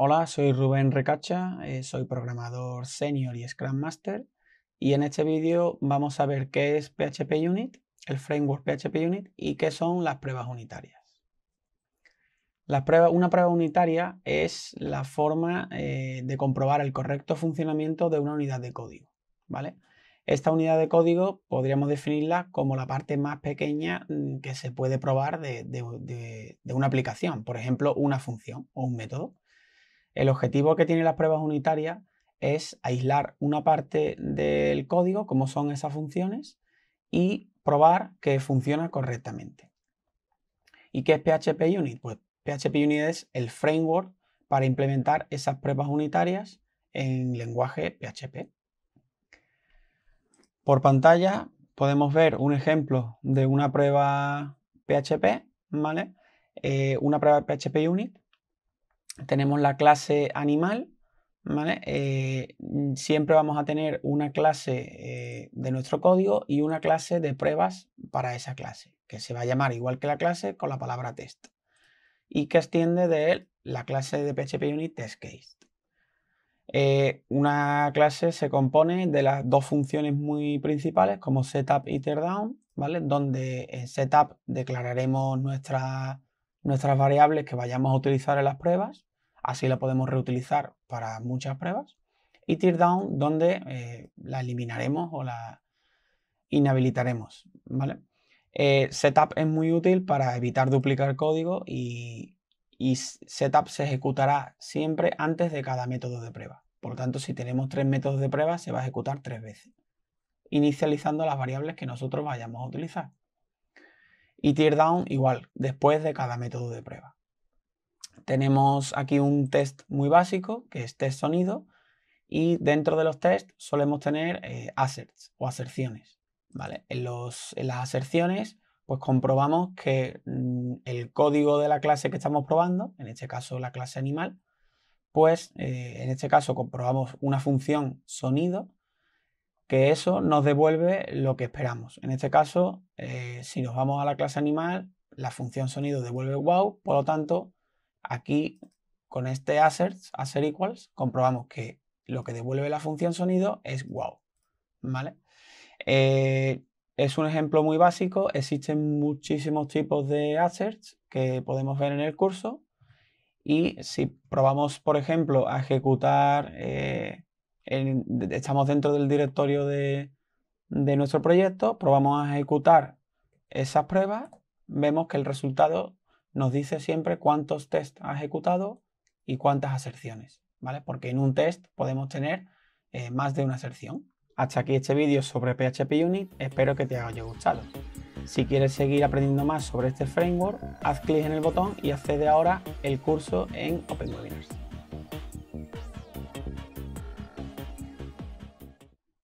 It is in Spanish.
Hola, soy Rubén Recacha, eh, soy programador senior y Scrum Master y en este vídeo vamos a ver qué es PHP Unit, el framework PHP Unit y qué son las pruebas unitarias. una prueba unitaria es la forma eh, de comprobar el correcto funcionamiento de una unidad de código. ¿vale? Esta unidad de código podríamos definirla como la parte más pequeña mm, que se puede probar de una aplicación, por ejemplo, una función o un método. El objetivo que tienen las pruebas unitarias es aislar una parte del código, como son esas funciones, y probar que funciona correctamente. ¿Y qué es PHP Unit? Pues PHP Unit es el framework para implementar esas pruebas unitarias en lenguaje PHP. Por pantalla podemos ver un ejemplo de una prueba PHP, ¿vale? Eh, una prueba PHP Unit tenemos la clase animal, ¿vale? Eh, mm, siempre vamos a tener una clase eh, de nuestro código y una clase de pruebas para esa clase, que se va a llamar igual que la clase con la palabra test y que extiende de él la clase de PHP Unit Test Case. Eh, una clase se compone de las dos funciones muy principales como setup y teardown, ¿vale? Donde en setup declararemos nuestras variables que vayamos a utilizar en las pruebas así la podemos reutilizar para muchas pruebas. Y teardown, donde eh, la eliminaremos o la inhabilitaremos. Eh, setup es muy útil para evitar duplicar código y, y setup se ejecutará siempre antes de cada método de prueba. Por lo tanto, si tenemos tres métodos de prueba, se va a ejecutar tres veces, inicializando las variables que nosotros vayamos a utilizar. Y teardown igual, después de cada método de prueba. Tenemos aquí un test muy básico, que es test sonido, y dentro de los tests solemos tener assets eh, asserts o aserciones. En, los, las aserciones pues comprobamos que mm, el código de la clase que estamos probando, en este caso la clase animal, pues eh, en este caso comprobamos una función sonido que eso nos devuelve lo que esperamos. En este caso, eh, si nos vamos a la clase animal, la función sonido devuelve wow, por lo tanto, Aquí, con este Assert, assert equals, comprobamos que lo que devuelve la función sonido es wow. ¿Vale? Eh, es un ejemplo muy básico, existen muchísimos tipos de Asserts que podemos ver en el curso y si probamos, por ejemplo, a ejecutar, eh, estamos dentro del directorio de, de nuestro proyecto, probamos a ejecutar esas pruebas, vemos que el resultado nos dice siempre cuántos tests ha ejecutado y cuántas aserciones, ¿vale? Porque en un test podemos tener eh, más de una aserción. Hasta aquí este vídeo sobre PHP Unit, espero que te haya gustado. Si quieres seguir aprendiendo más sobre este framework, haz clic en el botón y accede ahora el curso en Open Webinars.